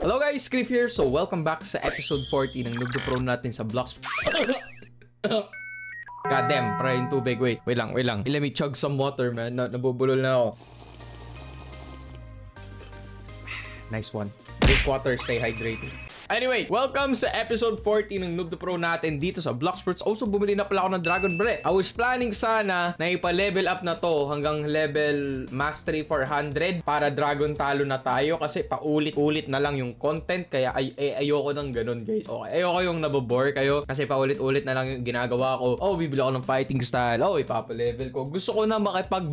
Hello guys, Cliff here. So welcome back sa episode 14 ng Nugdo Pro natin sa Blocks. God damn, para yung tubig. Wait, wait lang, wait lang. Let me chug some water, man. Na nabubulol na ako. Nice one. Drink water, stay hydrated. Anyway, welcome sa episode 14 ng Noob to Pro natin dito sa Blocksports. Also, bumili na pala ako ng Dragon Breath. I was planning sana na ipa-level up na to hanggang level Mastery 400 para Dragon Talo na tayo kasi paulit-ulit na lang yung content kaya ay, ay ayoko nang ganun guys. Okay, ayoko yung nabobore kayo kasi paulit-ulit na lang yung ginagawa ko. Oh, bibili ako ng fighting style. Oh, ipapa-level ko. Gusto ko na makipag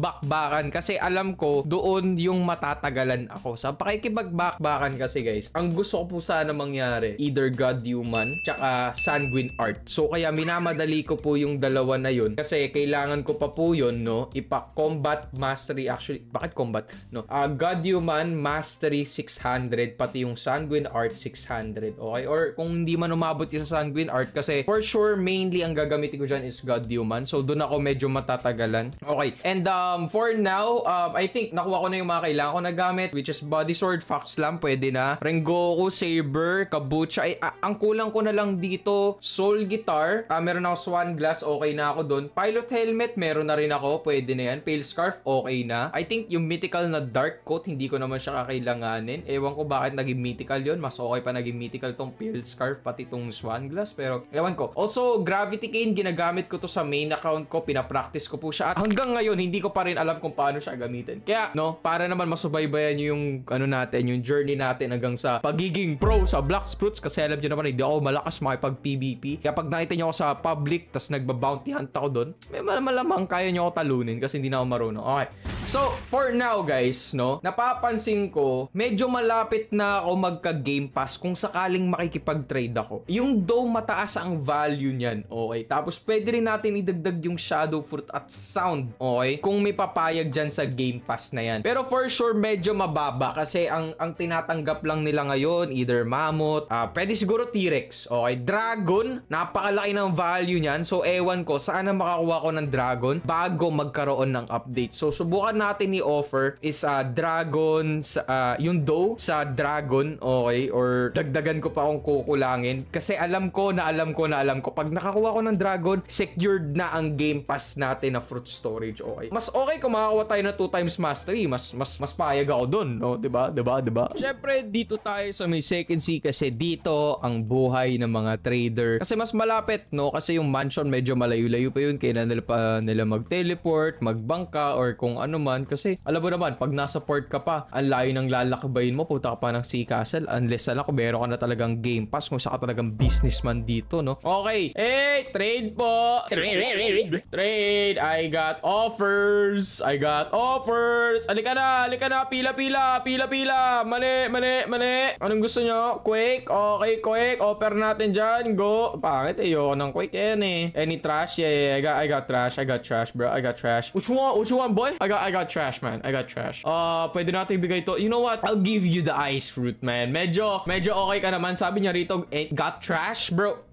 kasi alam ko doon yung matatagalan ako. Sa pakikipagbakbakan kasi guys, ang gusto ko po sana mangyari nangyari. Either God-human, tsaka sanguine art. So kaya minamadali ko po yung dalawa na yun kasi kailangan ko pa po yun, no? Ipa-combat mastery actually. Bakit combat? No. Uh, ah, God-human mastery 600 pati yung sanguine art 600. Okay? Or kung hindi man umabot yung sanguine art kasi for sure mainly ang gagamitin ko dyan is God-human. So doon ako medyo matatagalan. Okay. And um, for now, um, I think nakuha ko na yung mga kailangan ko na gamit which is body sword, fox slam, pwede na. Rengoku, saber, kabucha. Ay, a- ang kulang ko na lang dito, soul guitar. Ah, meron ako swan glass, okay na ako doon. Pilot helmet, meron na rin ako, pwede na yan. Pale scarf, okay na. I think yung mythical na dark coat, hindi ko naman siya kakailanganin. Ewan ko bakit naging mythical yon Mas okay pa naging mythical tong pale scarf, pati tong swan glass. Pero, ewan ko. Also, gravity cane, ginagamit ko to sa main account ko. Pinapractice ko po siya. At hanggang ngayon, hindi ko pa rin alam kung paano siya gamitin. Kaya, no, para naman masubaybayan nyo yung, ano natin, yung journey natin hanggang sa pagiging pro sa Black Fox Fruits kasi alam niyo naman hindi ako malakas makipag-PvP. Kaya pag nakita niyo ako sa public tas nagba-bounty hunt ako doon, may malamang kaya niyo ako talunin kasi hindi na ako marunong. Okay. So, for now guys, no, napapansin ko medyo malapit na ako magka-Game Pass kung sakaling makikipag-trade ako. Yung though mataas ang value niyan, okay? Tapos pwede rin natin idagdag yung Shadow Fruit at Sound, okay? Kung may papayag dyan sa Game Pass na yan. Pero for sure, medyo mababa kasi ang, ang tinatanggap lang nila ngayon, either Mammoth mammoth, ah, uh, pwede siguro T-Rex. Okay, dragon, napakalaki ng value niyan. So, ewan ko, saan na makakuha ko ng dragon bago magkaroon ng update. So, subukan natin i-offer is uh, dragon, uh, yung dough sa dragon, okay? Or dagdagan ko pa kung kukulangin. Kasi alam ko na alam ko na alam ko, pag nakakuha ko ng dragon, secured na ang game pass natin na fruit storage, okay? Mas okay kung makakuha tayo na 2 times mastery, mas mas mas payag ako dun, no? 'Di ba? 'Di ba? 'Di ba? Syempre dito tayo sa may second seek kasi dito ang buhay ng mga trader. Kasi mas malapit, no? Kasi yung mansion medyo malayo-layo pa yun. Kaya nila nila mag-teleport, magbangka, or kung ano man. Kasi alam mo naman, pag nasa port ka pa, ang layo ng lalakbayin mo, puta ka pa ng Sea Castle. Unless alam ko, meron ka na talagang game pass kung sa ka talagang businessman dito, no? Okay. Eh, trade po! Trade! I got offers! I got offers! Alika na! Alika na! Pila-pila! Pila-pila! Mali! Mali! Mali! Anong gusto nyo? Quick! quake. Okay, quake. Offer natin dyan. Go. Pangit eh. Yoko ng quake yan eh. Any trash? Yeah, yeah. I got, I got trash. I got trash, bro. I got trash. Which one? Which one, boy? I got, I got trash, man. I got trash. Uh, pwede natin bigay to. You know what? I'll give you the ice fruit, man. Medyo, medyo okay ka naman. Sabi niya rito, eh, got trash, bro.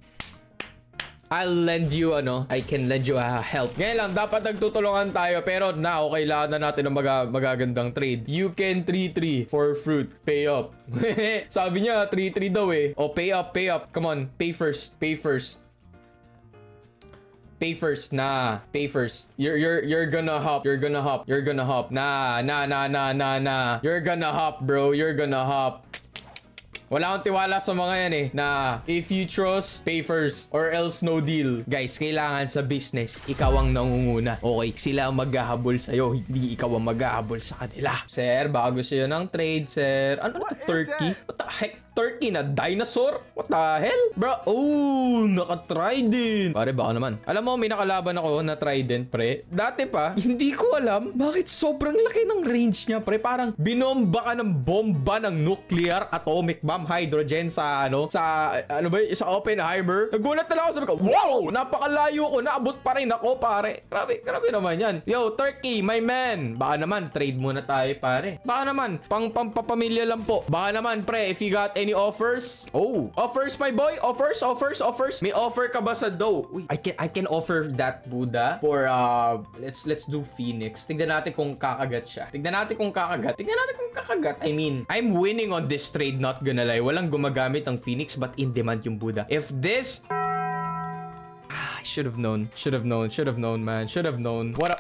I'll lend you, ano, I can lend you a help. Ngayon lang, dapat nagtutulungan tayo, pero now, kailangan na natin ng mag magagandang trade. You can 3-3 for fruit. Pay up. Sabi niya, 3-3 daw eh. oh, pay up, pay up. Come on, pay first, pay first pay first na pay first you're you're you're gonna hop you're gonna hop you're gonna hop na na na na na na you're gonna hop bro you're gonna hop wala akong tiwala sa mga yan eh, na if you trust, pay first or else no deal. Guys, kailangan sa business, ikaw ang nangunguna. Okay, sila ang maghahabol sa'yo, hindi ikaw ang maghahabol sa kanila. Sir, bago sa'yo ng trade, sir. Ano ba, turkey? What the heck? 13 na dinosaur? What the hell? Bro, oh, naka-trident. Pare, baka naman. Alam mo, may nakalaban ako na trident, pre. Dati pa, hindi ko alam bakit sobrang laki ng range niya, pre. Parang binomba ka ng bomba ng nuclear, atomic bomb, hydrogen sa ano, sa, ano ba, sa Oppenheimer. Nagulat na lang ako, sabi ko, wow! Napakalayo ko, naabot pa rin ako, pare. Grabe, grabe naman yan. Yo, Turkey, my man. Baka naman, trade muna tayo, pare. Baka naman, pang pampapamilya lang po. Baka naman, pre, if you got a any offers? Oh, offers my boy, offers, offers, offers. May offer ka ba sa dough? Uy, I can I can offer that Buddha for uh let's let's do Phoenix. Tignan natin kung kakagat siya. Tignan natin kung kakagat. Tignan natin kung kakagat. I mean, I'm winning on this trade, not gonna lie. Walang gumagamit ang Phoenix but in demand yung Buddha. If this ah, I should have known. Should have known. Should have known, man. Should have known. What a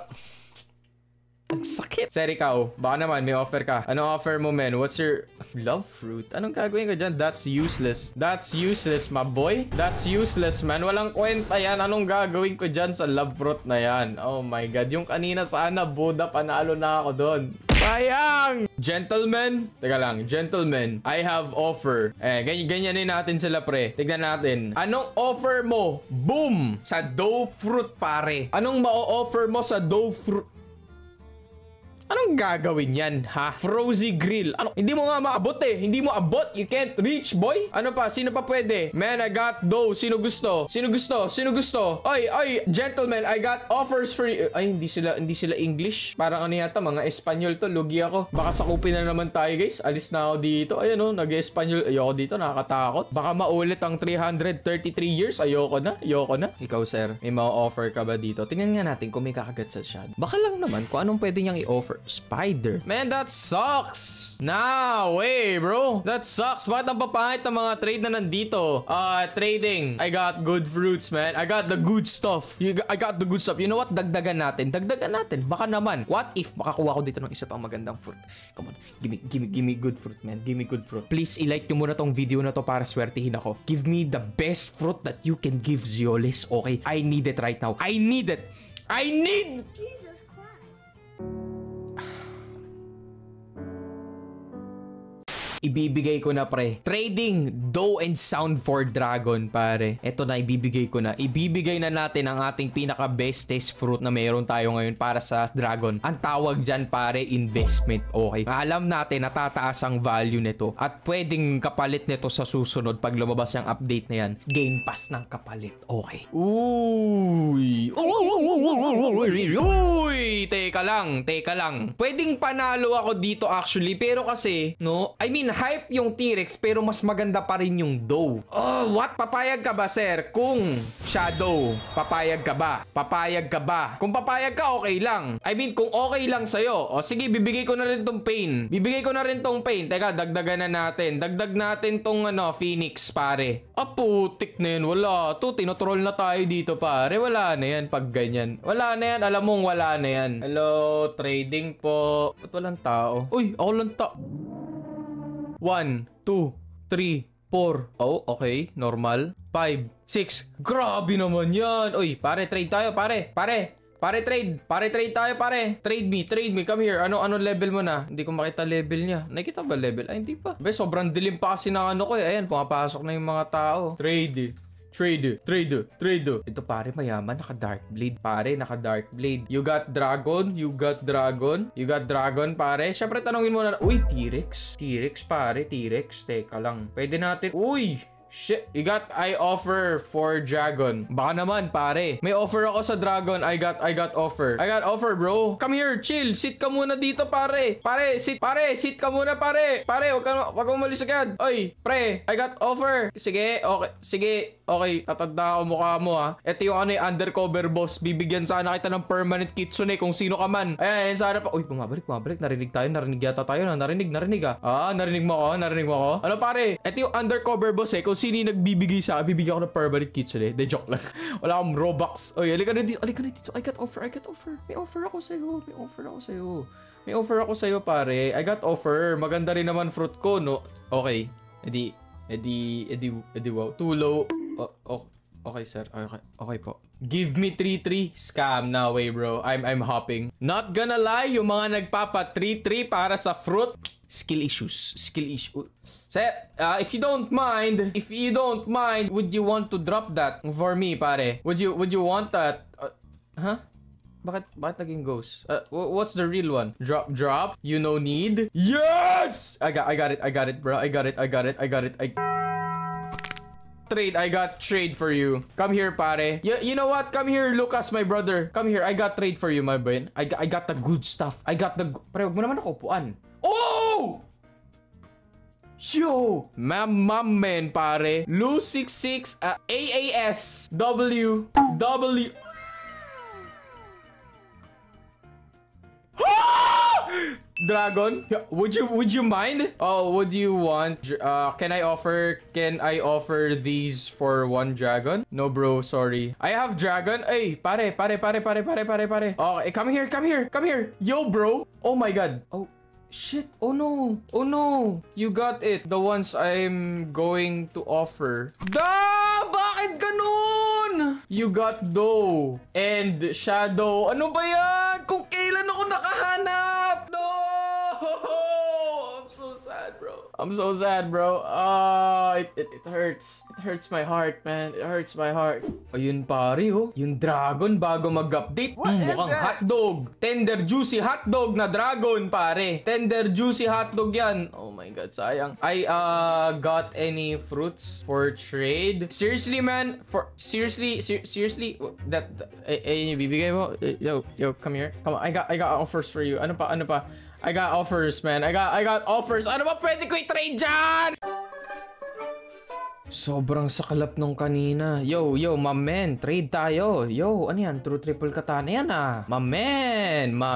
ang sakit. Sir, ikaw, oh. baka naman may offer ka. Ano offer mo, men? What's your love fruit? Anong gagawin ka dyan? That's useless. That's useless, my boy. That's useless, man. Walang kwenta yan. Anong gagawin ko dyan sa love fruit na yan? Oh my God. Yung kanina sana, Buddha, panalo na ako doon. Sayang! Gentlemen, teka lang, gentlemen, I have offer. Eh, ganyan, ganyanin natin sila pre. Tignan natin. Anong offer mo? Boom! Sa dough fruit, pare. Anong ma-offer mo sa dough fruit? Anong gagawin yan, ha? Frozy grill. Ano? Hindi mo nga maabot eh. Hindi mo abot. You can't reach, boy. Ano pa? Sino pa pwede? Man, I got dough. Sino gusto? Sino gusto? Sino gusto? Oy, oy, gentlemen, I got offers for you. Ay, hindi sila, hindi sila English. Parang ano yata, mga Espanyol to. Lugi ako. Baka sakupin na naman tayo, guys. Alis na ako dito. Ayan o, oh, nag-Espanyol. Ayoko dito, nakakatakot. Baka maulit ang 333 years. Ayoko na. Ayoko na. Ikaw, sir, may ma-offer ka ba dito? Tingnan nga natin kung may kakagat sa shad. Baka lang naman kung anong pwede niyang i-offer spider. Man, that sucks! Nah, way, bro. That sucks. Bakit ang papangit ng mga trade na nandito? Uh, trading. I got good fruits, man. I got the good stuff. You, I got the good stuff. You know what? Dagdagan natin. Dagdagan natin. Baka naman. What if makakuha ko dito ng isa pang magandang fruit? Come on. Gimme, gimme, gimme good fruit, man. Give me good fruit. Please, ilike nyo muna tong video na to para swertihin ako. Give me the best fruit that you can give Ziolis, okay? I need it right now. I need it. I need... ibibigay ko na pre. Trading Doe and Sound for Dragon pare. Ito na ibibigay ko na. Ibibigay na natin ang ating pinaka bestest fruit na meron tayo ngayon para sa dragon. Ang tawag dyan pare investment. Okay. Alam natin natataas ang value nito at pwedeng kapalit nito sa susunod pag lumabas yung update na yan. Game pass ng kapalit. Okay. Uy! Uy! Uy! Uy! Uy! Uy! teka lang, teka lang. Pwedeng panalo ako dito actually, pero kasi, no? I mean, hype yung T-Rex, pero mas maganda pa rin yung dough. Oh, what? Papayag ka ba, sir? Kung Shadow, papayag ka ba? Papayag ka ba? Kung papayag ka, okay lang. I mean, kung okay lang sa'yo, o oh, sige, bibigay ko na rin tong pain. Bibigay ko na rin tong pain. Teka, dagdagan na natin. Dagdag natin tong ano, Phoenix, pare. Ah, oh, putik na yun. Wala. To, tinotroll na tayo dito, pare. Wala na yan pag ganyan. Wala na yan. Alam mong wala na yan. Hello? trading po. Ba't walang tao? Uy, ako lang ta... 1, 2, 3, 4. Oh, okay. Normal. 5, 6. Grabe naman yan. Uy, pare, trade tayo, pare. Pare, Pare trade, pare trade tayo pare. Trade me, trade me, come here. Ano ano level mo na? Hindi ko makita level niya. Nakita ba level? Ay hindi pa. Be, sobrang dilim pa kasi ng ano ko eh. Ayan, pumapasok na yung mga tao. Trade. Eh. Trader, trader, trader. Ito pare mayaman, naka dark blade. Pare, naka dark blade. You got dragon, you got dragon, you got dragon pare. Syempre tanongin mo na, uy, T-Rex. T-Rex pare, T-Rex. Teka lang. Pwede natin, uy, Shit, you got I offer for dragon. Baka naman, pare. May offer ako sa dragon. I got I got offer. I got offer, bro. Come here, chill. Sit ka muna dito, pare. Pare, sit pare, sit ka muna, pare. Pare, wag ka wag umalis agad. Oy, pre, I got offer. Sige, okay. Sige. Okay, tatanda ako mukha mo ha. Ito yung ano eh, undercover boss. Bibigyan sana kita ng permanent kitsune eh, kung sino ka man. Ayan, ayan sana pa. Uy, bumabalik, bumabalik. Narinig tayo, narinig yata tayo na. Narinig, narinig ha. Ah. ah, narinig mo ako, narinig mo ako. Ano pare? Ito yung undercover boss eh. Kung sino yung nagbibigay sa akin, bibigyan ko ng permanent kitsune. Eh. De, joke lang. Wala akong Robux. Oy, alika na dito. Alika na dito. I got offer. I got offer. May offer ako sa'yo. May offer ako sa'yo. May offer ako sa'yo, pare. I got offer. Maganda rin naman fruit ko, no? Okay. Edi, edi, edi, edi, wow. Too low. Oh, oh, Okay, sir. Okay, okay po. Give me 3-3. Scam. No way, bro. I'm, I'm hopping. Not gonna lie, yung mga nagpapa 3-3 para sa fruit. Skill issues. Skill issues. Sir, uh, if you don't mind, if you don't mind, would you want to drop that for me, pare? Would you, would you want that? Uh, huh? Bakit, bakit naging ghost? Uh, what's the real one? Drop, drop. You no need. Yes! I got, I got it. I got it, bro. I got it. I got it. I got it. I... Trade, I got trade for you. Come here, pare. You, you know what? Come here, Lucas, my brother. Come here, I got trade for you, my boy. I, I got the good stuff. I got the... Pare, huwag mo naman ako upuan. Oh! Yo! Ma'am, ma'am, men, pare. Lu66 uh, AAS W W dragon? Would you would you mind? Oh, would you want? Uh, can I offer? Can I offer these for one dragon? No, bro. Sorry. I have dragon. Hey, pare, pare, pare, pare, pare, pare, pare. Oh, come here, come here, come here. Yo, bro. Oh my God. Oh. Shit! Oh no! Oh no! You got it! The ones I'm going to offer. Da! Bakit ganun? You got dough and shadow. Ano ba yan? Kung kailan ako nakahanap? I'm so sad, bro. Ah, oh, it, it, it hurts. It hurts my heart, man. It hurts my heart. Ayun, oh, pare, oh. Yung dragon bago mag-update. Mm, mukhang hotdog. Tender juicy hotdog na dragon, pare. Tender juicy hotdog yan. Oh my God, sayang. I, uh, got any fruits for trade? Seriously, man? For, seriously, ser seriously? That, that ay, ay, bibigay mo? Eh, yo, yo, come here. Come on, I got, I got offers for you. Ano pa, ano pa? I got offers, man. I got I got offers. Ano ba pwede ko i-trade dyan? Sobrang sakalap nung kanina. Yo, yo, my trade tayo. Yo, ano yan? True triple katana yan ah. My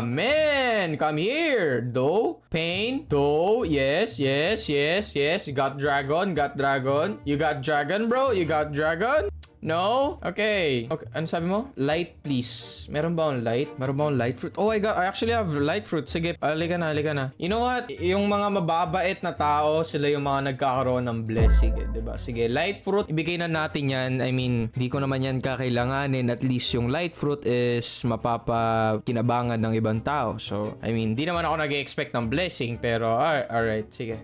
man, come here. Do, pain, do, yes, yes, yes, yes. You got dragon, got dragon. You got dragon, bro. You got dragon. No? Okay. Okay, ano sabi mo? Light, please. Meron ba akong light? Meron ba akong light fruit? Oh, I, got, I actually have light fruit. Sige, alika na, alika na. You know what? Yung mga mababait na tao, sila yung mga nagkakaroon ng blessing, eh, ba? Diba? Sige, light fruit, ibigay na natin yan. I mean, di ko naman yan kakailanganin. At least yung light fruit is mapapakinabangan ng ibang tao. So, I mean, di naman ako nag-expect ng blessing, pero alright, alright, sige.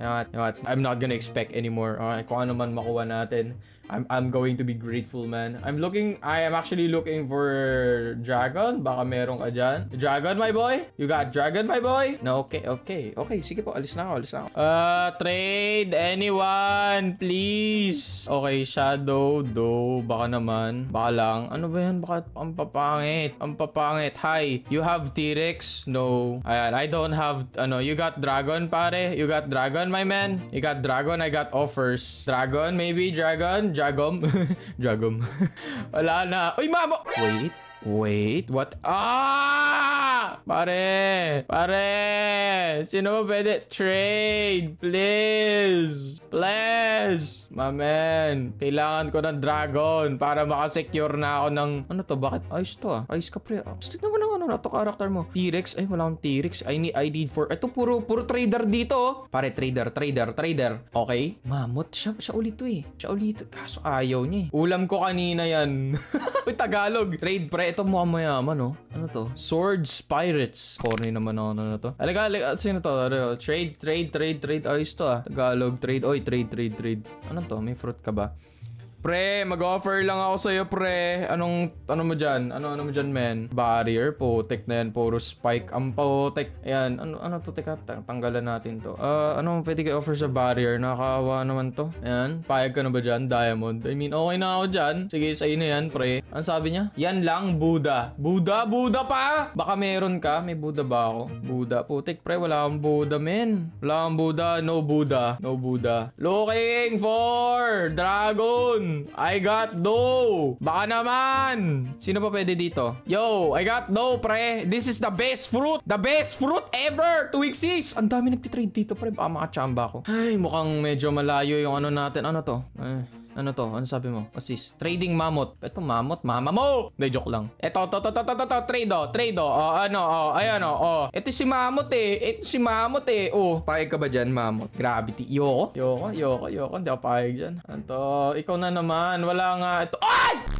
You know what? You know what? I'm not gonna expect anymore. Alright, kung ano man makuha natin. I'm, I'm going to be grateful, man. I'm looking, I am actually looking for Dragon. Baka meron ka dyan. Dragon, my boy? You got Dragon, my boy? No, okay, okay. Okay, sige po. Alis na ako, alis na ako. Uh, trade anyone, please. Okay, Shadow, do, Baka naman. Baka lang. Ano ba yan? Baka ang papangit. Ang papangit. Hi, you have T-Rex? No. Ayan, I don't have, ano, you got Dragon, pare? You got Dragon, my man? You got Dragon, I got offers. Dragon, maybe? Dragon? Jagom? Jagom. Wala na. Uy, mama! Wait. Wait, what? Ah! Pare! Pare! Sino ba pwede? Trade! Please! Please! My man. Kailangan ko ng dragon para makasecure na ako ng... Ano to? Bakit? Ayos to ah. Ice ka pre. Ah, gusto naman ng ano na to character mo? T-Rex? Ay, wala akong T-Rex. I need, ID for... Ito, puro, puro trader dito. Oh. Pare, trader, trader, trader. Okay? Mamot, siya, siya ulit to eh. Siya ulit to. Kaso ayaw niya eh. Ulam ko kanina yan. Uy, Tagalog. Trade, pre. Ito mukhang mayaman, no? Oh. Ano to? Swords Pirates. Corny naman ako na to. Alaga, alaga. Sino to? Ano, trade, trade, trade, trade. Ayos to ah. Tagalog, trade. Oy, trade, trade, trade. Ano to? May fruit ka ba? Pre, mag-offer lang ako sa'yo, pre. Anong, ano mo dyan? Ano, ano mo dyan, men? Barrier, putik na yan. Puro spike ang putik. Ayan, ano, ano to? Teka, tanggalan natin to. Ah, uh, ano pwede kayo offer sa barrier? Nakakaawa naman to. Ayan, payag ka na ba dyan? Diamond. I mean, okay na ako dyan. Sige, sa na yan, pre. Ano sabi niya? Yan lang, Buda. Buda, Buda pa? Baka meron ka? May Buda ba ako? Buda, Putik, pre. Wala akong Buda, men. Wala akong Buda. No Buda. No Buda. Looking for Dragon! I got dough. Baka naman. Sino pa pwede dito? Yo, I got dough, pre. This is the best fruit. The best fruit ever. Two weeks is. Ang dami nagtitrade dito, pre. Baka makachamba ako. Ay, mukhang medyo malayo yung ano natin. Ano to? Ay. Eh. Ano to? Ano sabi mo? Assist. Trading mamot. Ito mamot, Mama mo! Hindi, joke lang. Ito, to, to, to, to, to, to. Trade, oh. Trade, oh. oh ano, oh. Ayan, oh. oh. Ito si mamot, eh. Ito si mamot, eh. Oh. Paig ka ba dyan, mammoth? Gravity. Yoko? Yoko? Yoko? Yoko? Hindi ako paig dyan. Ano to? Ikaw na naman. Wala nga. Ito. Ay!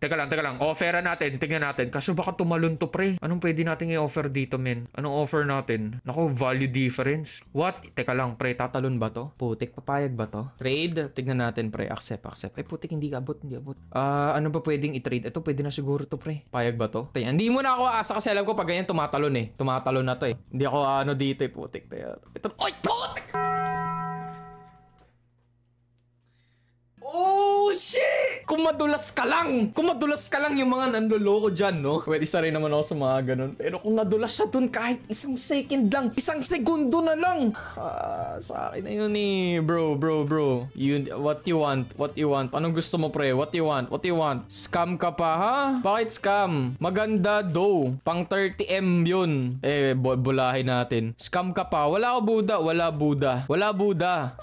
Teka lang, teka lang. Offera natin. Tingnan natin. Kaso baka tumalon to pre. Anong pwede natin i-offer dito, men? Anong offer natin? Nako, value difference. What? Teka lang, pre. Tatalon ba to? Putik, papayag ba to? Trade? Tingnan natin, pre. Accept, accept. Ay, eh, putik, hindi abot, hindi abot. Ah, uh, ano ba pwedeng i-trade? Ito, pwede na siguro to, pre. Payag ba to? Tay, hindi mo na ako aasa kasi alam ko pag ganyan tumatalon eh. Tumatalon na to eh. Hindi ako ano dito eh, putik. Tayo. Ito, oy, putik! Oh! Oh, shit! Kung madulas ka lang! Kung madulas ka lang yung mga nanloloko dyan, no? Well, isa rin naman ako sa mga ganun. Pero kung nadulas siya dun kahit isang second lang, isang segundo na lang! Ah, sa akin na yun eh. Bro, bro, bro. You, what you want? What you want? Anong gusto mo, pre? What you want? What you want? Scam ka pa, ha? Bakit scam? Maganda do. Pang 30M yun. Eh, bulahin natin. Scam ka pa. Wala ako Buda. Wala Buda. Wala Buda.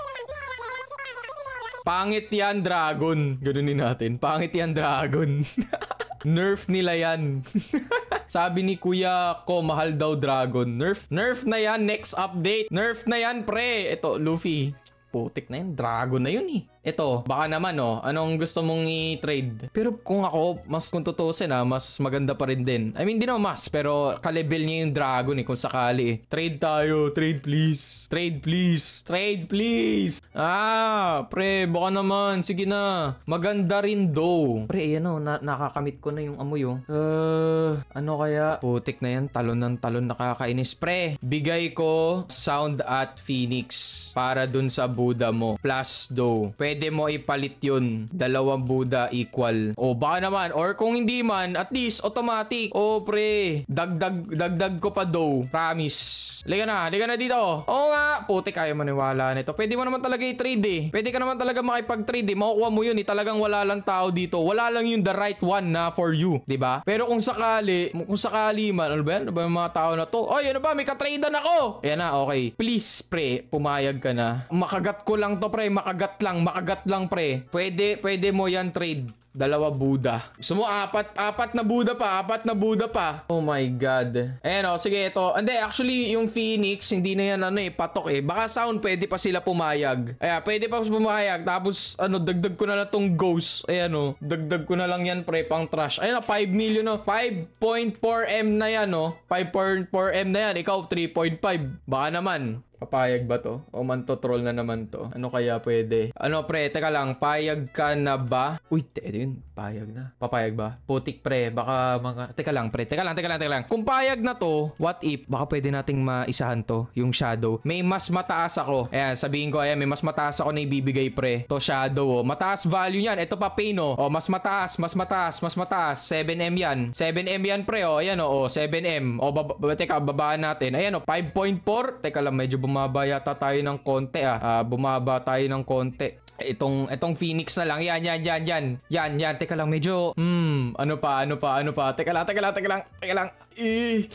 Pangit yan, dragon. Ganunin natin. Pangit yan, dragon. Nerf nila yan. Sabi ni Kuya ko, mahal daw dragon. Nerf. Nerf na yan, next update. Nerf na yan, pre. Ito, Luffy. Putik na yan. Dragon na yun eh ito, baka naman no, oh. anong gusto mong i-trade? Pero kung ako, mas kung tutusin ha, ah, mas maganda pa rin din. I mean, di naman mas, pero kalibel niya yung dragon eh, kung sakali eh. Trade tayo, trade please. Trade please, trade please. Ah, pre, baka naman, sige na. Maganda rin though. Pre, ayan o, oh. na nakakamit ko na yung amoy oh. Uh, ano kaya? Putik na yan, talon ng talon nakakainis. Pre, bigay ko sound at phoenix para dun sa Buddha mo. Plus though, pwede pwede mo ipalit yun. Dalawang Buddha equal. O baka naman, or kung hindi man, at least automatic. O pre, dagdag, dagdag ko pa daw. Promise. Liga na, liga na dito. Oo nga, puti kaya maniwala nito. Pwede mo naman talaga i-trade eh. Pwede ka naman talaga makipag-trade eh. Makukuha mo yun eh. Talagang wala lang tao dito. Wala lang yung the right one na for you. ba? Diba? Pero kung sakali, kung sakali man, ano ba yan? Ano ba yung mga tao na to? Oy, ano ba? May katradean ako! Ayan na, okay. Please, pre, pumayag ka na. Makagat ko lang to, pre. Makagat lang. Makagat agad lang pre. Pwede, pwede mo yan trade. Dalawa Buddha. Gusto apat, apat na Buddha pa, apat na Buddha pa. Oh my God. Ayan o, oh, sige ito. Hindi, actually yung Phoenix, hindi na yan ano eh, patok eh. Baka sound, pwede pa sila pumayag. Ay, pwede pa pumayag. Tapos, ano, dagdag ko na lang tong ghost. Ayan o, oh, dagdag ko na lang yan pre, pang trash. Ayan na, 5 million no. 5.4M na yan no. 5.4M na yan. Ikaw, 3.5. Baka naman. Papayag ba to? O troll na naman to? Ano kaya pwede? Ano pre, teka lang, payag ka na ba? Uy, ito Ayun, payag na. Papayag ba? Putik pre, baka mga... Teka lang pre, teka lang, teka lang, teka lang. Kung payag na to, what if? Baka pwede nating maisahan to, yung shadow. May mas mataas ako. Ayan, sabihin ko, ayan, may mas mataas ako na ibibigay pre. To shadow, oh. Mataas value niyan. Ito pa pain, oh. oh. mas mataas, mas mataas, mas mataas. 7M yan. 7M yan pre, oh. Ayan, oh, oh 7M. O, Oh, baba, teka, babaan natin. Ayan, oh, 5.4. Teka lang, medyo bumaba yata tayo ng konti, ah. Uh, bumaba tayo ng konti itong itong Phoenix na lang. Yan, yan, yan, yan. Yan, yan. Teka lang, medyo... Hmm, ano pa, ano pa, ano pa. Teka lang, teka lang, teka lang. Teka lang. Eh...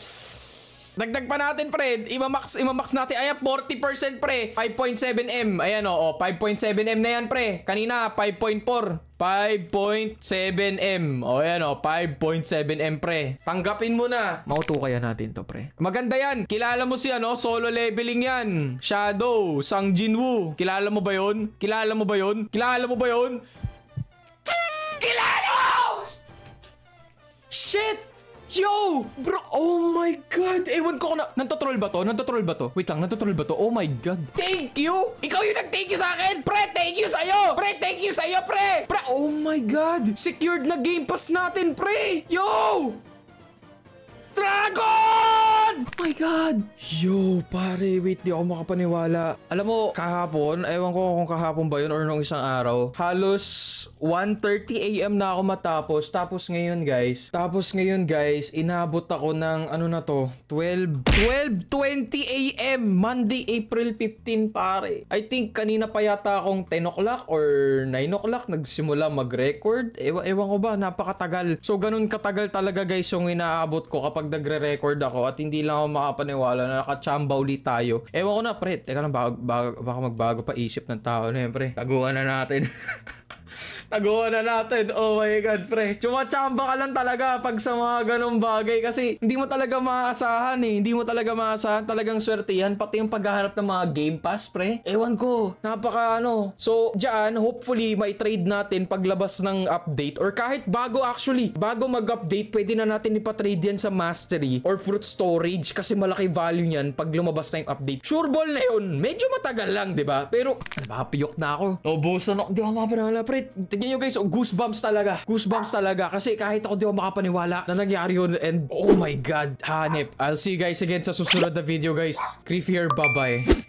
Dagdag pa natin, Fred. Ima-max, ima-max natin. Ayan, 40% pre. 5.7M. Ayan, oo. 5.7M na yan, pre. Kanina, 5.4. 5.7M. O yan o, 5.7M pre. Tanggapin mo na. Mauto kaya natin to pre. Maganda yan. Kilala mo siya no? Solo leveling yan. Shadow, Sang Jinwoo. Kilala mo ba yon? Kilala mo ba yon? Kilala mo ba yon? Kilala mo! Shit! Yo! Bro, oh my God! Ewan ko na... Nantotroll ba to? Nantotroll ba to? Wait lang, nantotroll ba to? Oh my God. Thank you! Ikaw yung nag-thank you sa akin! Pre, thank you sa'yo! Pre, thank you sa'yo, pre! Pre, oh my God! Secured na Game Pass natin, pre! Yo! Dragon! Oh my God! Yo, pare, wait, di ako makapaniwala. Alam mo, kahapon, ewan ko kung kahapon ba yun or nung isang araw, halos 1.30am na ako matapos. Tapos ngayon, guys, tapos ngayon, guys, inabot ako ng, ano na to, 12, 12.20am, Monday, April 15, pare. I think kanina pa yata akong 10 o'clock or 9 o'clock nagsimula mag-record. Ewan, ewan ko ba, napakatagal. So, ganun katagal talaga, guys, yung inaabot ko kapag kapag nagre-record ako at hindi lang ako makapaniwala na nakachamba ulit tayo. Ewan ko na, pre. Teka lang, baka, baka, baka magbago pa isip ng tao. Siyempre, taguan na natin. Nagawa na natin. Oh my God, pre. Chumachamba ka lang talaga pag sa mga ganong bagay kasi hindi mo talaga maaasahan eh. Hindi mo talaga maaasahan. Talagang swertihan. Pati yung paghahanap ng mga Game Pass, pre. Ewan ko. Napaka ano. So, dyan, hopefully, may trade natin paglabas ng update or kahit bago actually. Bago mag-update, pwede na natin ipatrade yan sa Mastery or Fruit Storage kasi malaki value niyan pag lumabas na yung update. Sure ball na yun. Medyo matagal lang, di ba? Pero, ano piyok na ako. Obusan ako. Hindi ako mapanala, pre. Legit, tignan nyo guys, oh, goosebumps talaga. Goosebumps talaga. Kasi kahit ako di ako makapaniwala na nangyari yun. And oh my god, hanip. I'll see you guys again sa susunod na video guys. Creepier, bye-bye.